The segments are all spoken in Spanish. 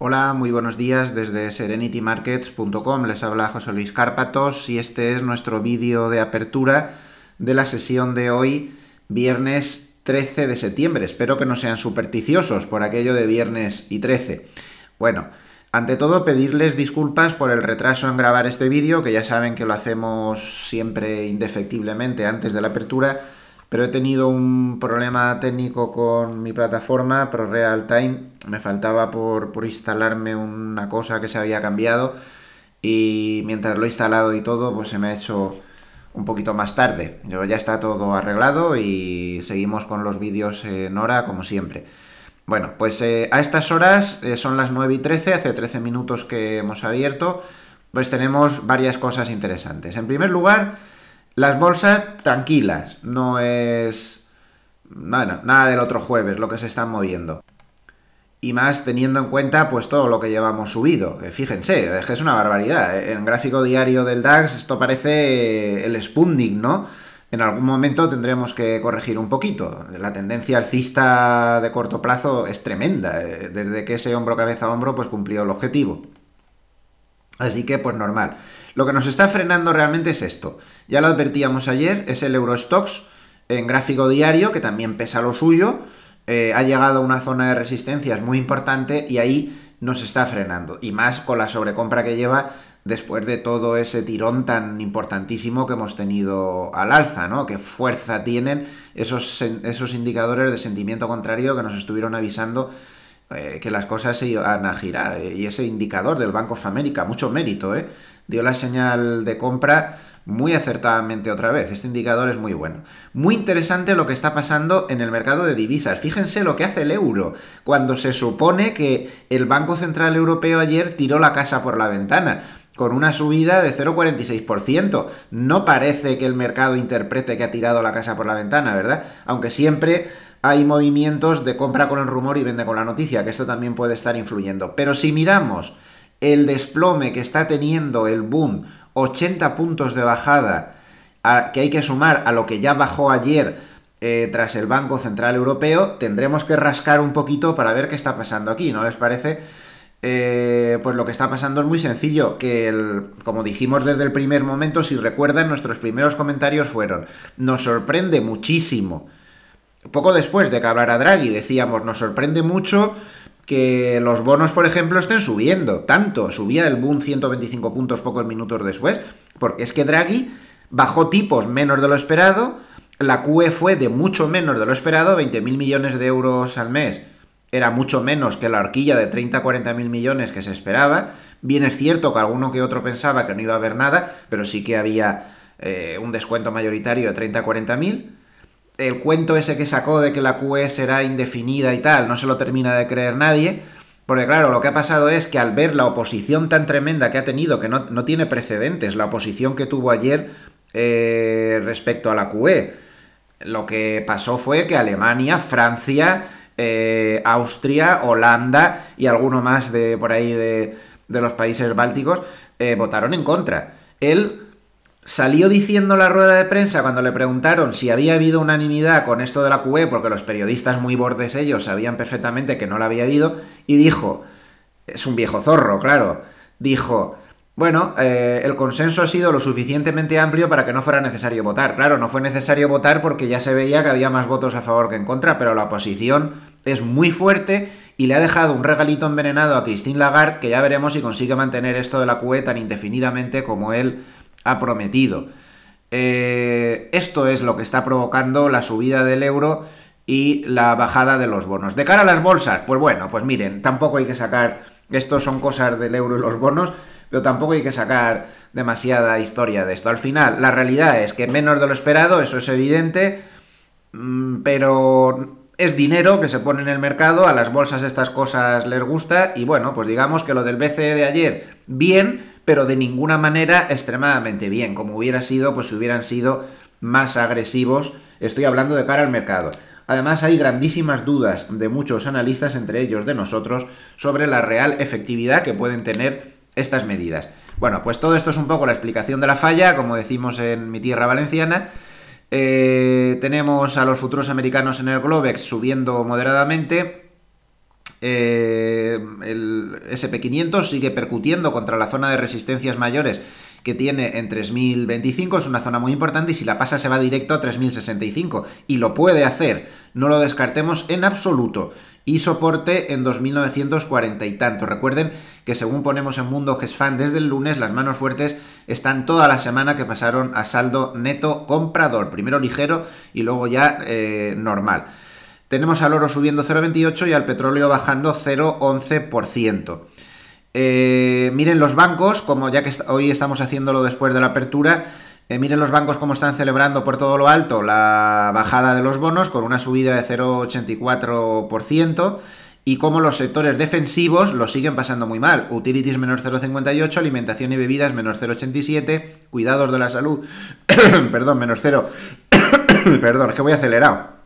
Hola, muy buenos días desde serenitymarkets.com. Les habla José Luis Cárpatos y este es nuestro vídeo de apertura de la sesión de hoy, viernes 13 de septiembre. Espero que no sean supersticiosos por aquello de viernes y 13. Bueno, ante todo pedirles disculpas por el retraso en grabar este vídeo, que ya saben que lo hacemos siempre indefectiblemente antes de la apertura pero he tenido un problema técnico con mi plataforma, Pro Real Time. Me faltaba por, instalarme una cosa que se había cambiado y mientras lo he instalado y todo, pues se me ha hecho un poquito más tarde. ya está todo arreglado y seguimos con los vídeos en hora como siempre. Bueno, pues eh, a estas horas eh, son las 9 y 13, hace 13 minutos que hemos abierto, pues tenemos varias cosas interesantes. En primer lugar, las bolsas tranquilas, no es bueno, nada del otro jueves lo que se están moviendo. Y más teniendo en cuenta pues todo lo que llevamos subido. fíjense, es una barbaridad. ¿eh? En gráfico diario del DAX esto parece eh, el spunding, ¿no? En algún momento tendremos que corregir un poquito. La tendencia alcista de corto plazo es tremenda, ¿eh? desde que ese hombro cabeza a hombro pues cumplió el objetivo. Así que pues normal. Lo que nos está frenando realmente es esto. Ya lo advertíamos ayer, es el Eurostox en gráfico diario, que también pesa lo suyo. Eh, ha llegado a una zona de es muy importante y ahí nos está frenando. Y más con la sobrecompra que lleva después de todo ese tirón tan importantísimo que hemos tenido al alza, ¿no? Qué fuerza tienen esos, esos indicadores de sentimiento contrario que nos estuvieron avisando eh, que las cosas se iban a girar. Y ese indicador del banco of América mucho mérito, ¿eh? dio la señal de compra muy acertadamente otra vez. Este indicador es muy bueno. Muy interesante lo que está pasando en el mercado de divisas. Fíjense lo que hace el euro, cuando se supone que el Banco Central Europeo ayer tiró la casa por la ventana con una subida de 0,46%. No parece que el mercado interprete que ha tirado la casa por la ventana, ¿verdad? Aunque siempre hay movimientos de compra con el rumor y vende con la noticia, que esto también puede estar influyendo. Pero si miramos el desplome que está teniendo el boom, 80 puntos de bajada, que hay que sumar a lo que ya bajó ayer eh, tras el Banco Central Europeo, tendremos que rascar un poquito para ver qué está pasando aquí, ¿no les parece? Eh, pues lo que está pasando es muy sencillo, que como dijimos desde el primer momento, si recuerdan, nuestros primeros comentarios fueron, nos sorprende muchísimo. Poco después de que hablara Draghi, decíamos, nos sorprende mucho que los bonos, por ejemplo, estén subiendo tanto. Subía el boom 125 puntos pocos minutos después, porque es que Draghi bajó tipos menos de lo esperado, la QE fue de mucho menos de lo esperado, 20.000 millones de euros al mes era mucho menos que la horquilla de 30 40000 millones que se esperaba. Bien es cierto que alguno que otro pensaba que no iba a haber nada, pero sí que había eh, un descuento mayoritario de 30 40000 el cuento ese que sacó de que la QE será indefinida y tal, no se lo termina de creer nadie, porque claro, lo que ha pasado es que al ver la oposición tan tremenda que ha tenido, que no, tiene precedentes, la oposición que tuvo ayer eh, respecto a la QE, lo que pasó fue que Alemania, Francia, eh, Austria, Holanda y alguno más de por ahí de, de los países bálticos eh, votaron en contra. Él Salió diciendo la rueda de prensa cuando le preguntaron si había habido unanimidad con esto de la QE, porque los periodistas muy bordes ellos sabían perfectamente que no la había habido, y dijo, es un viejo zorro, claro, dijo, bueno, eh, el consenso ha sido lo suficientemente amplio para que no fuera necesario votar. Claro, no fue necesario votar porque ya se veía que había más votos a favor que en contra, pero la oposición es muy fuerte y le ha dejado un regalito envenenado a Christine Lagarde, que ya veremos si consigue mantener esto de la QE tan indefinidamente como él ha prometido. Eh, esto es lo que está provocando la subida del euro y la bajada de los bonos. De cara a las bolsas, pues bueno, pues miren, tampoco hay que sacar, esto son cosas del euro y los bonos, pero tampoco hay que sacar demasiada historia de esto. Al final, la realidad es que menos de lo esperado, eso es evidente, mm, pero es dinero que se pone en el mercado, a las bolsas estas cosas les gusta y bueno, pues digamos que lo del BCE de ayer, bien, pero de ninguna manera extremadamente bien, como hubiera sido, pues si hubieran sido más agresivos, estoy hablando de cara al mercado. Además, hay grandísimas dudas de muchos analistas, entre ellos de nosotros, sobre la real efectividad que pueden tener estas medidas. Bueno, pues todo esto es un poco la explicación de la falla, como decimos en mi tierra valenciana. Eh, tenemos a los futuros americanos en el Globex subiendo moderadamente eh, el SP500 sigue percutiendo contra la zona de resistencias mayores que tiene en 3025, es una zona muy importante y si la pasa se va directo a 3065 y lo puede hacer, no lo descartemos en absoluto. Y soporte en 2940 y tanto. Recuerden que según ponemos en Mundo Gesfan desde el lunes, las manos fuertes están toda la semana que pasaron a saldo neto comprador. Primero ligero y luego ya eh, normal. Tenemos al oro subiendo 0,28 y al petróleo bajando 0,11%. Eh, miren los bancos, como ya que hoy estamos haciéndolo después de la apertura, eh, miren los bancos cómo están celebrando por todo lo alto la bajada de los bonos con una subida de 0,84% y cómo los sectores defensivos lo siguen pasando muy mal. Utilities menos 0,58, alimentación y bebidas menos 0,87, cuidados de la salud, perdón, menos 0, perdón, es que voy acelerado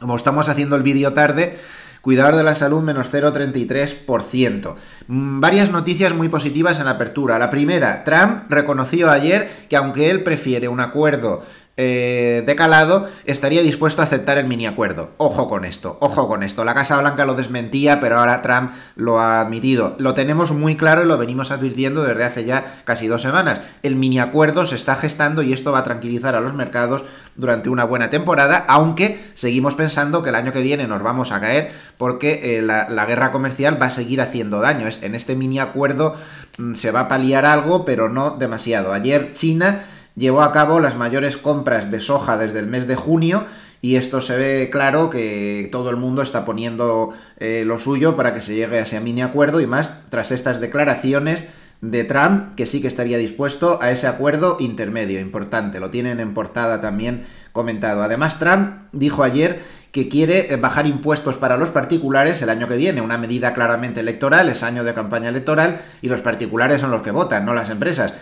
como estamos haciendo el vídeo tarde, Cuidador de la salud menos 0,33%. Mm, varias noticias muy positivas en la apertura. La primera, Trump reconoció ayer que aunque él prefiere un acuerdo eh, de calado, estaría dispuesto a aceptar el mini acuerdo. Ojo con esto, ojo con esto. La Casa Blanca lo desmentía, pero ahora Trump lo ha admitido. Lo tenemos muy claro y lo venimos advirtiendo desde hace ya casi dos semanas. El mini acuerdo se está gestando y esto va a tranquilizar a los mercados durante una buena temporada, aunque seguimos pensando que el año que viene nos vamos a caer porque eh, la, la, guerra comercial va a seguir haciendo daño. En este mini acuerdo mm, se va a paliar algo, pero no demasiado. Ayer China llevó a cabo las mayores compras de soja desde el mes de junio y esto se ve claro que todo el mundo está poniendo eh, lo suyo para que se llegue a ese mini acuerdo y más tras estas declaraciones de Trump que sí que estaría dispuesto a ese acuerdo intermedio importante. Lo tienen en portada también comentado. Además, Trump dijo ayer que quiere eh, bajar impuestos para los particulares el año que viene, una medida claramente electoral, es año de campaña electoral y los particulares son los que votan, no las empresas.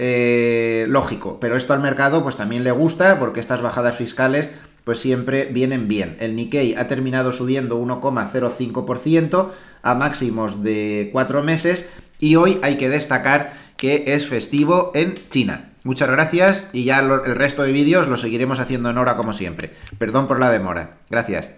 Eh, lógico, pero esto al mercado pues también le gusta porque estas bajadas fiscales pues siempre vienen bien. El Nikkei ha terminado subiendo 1,05% a máximos de 4 meses y hoy hay que destacar que es festivo en China. Muchas gracias y ya el resto de vídeos lo seguiremos haciendo en hora como siempre. Perdón por la demora. Gracias.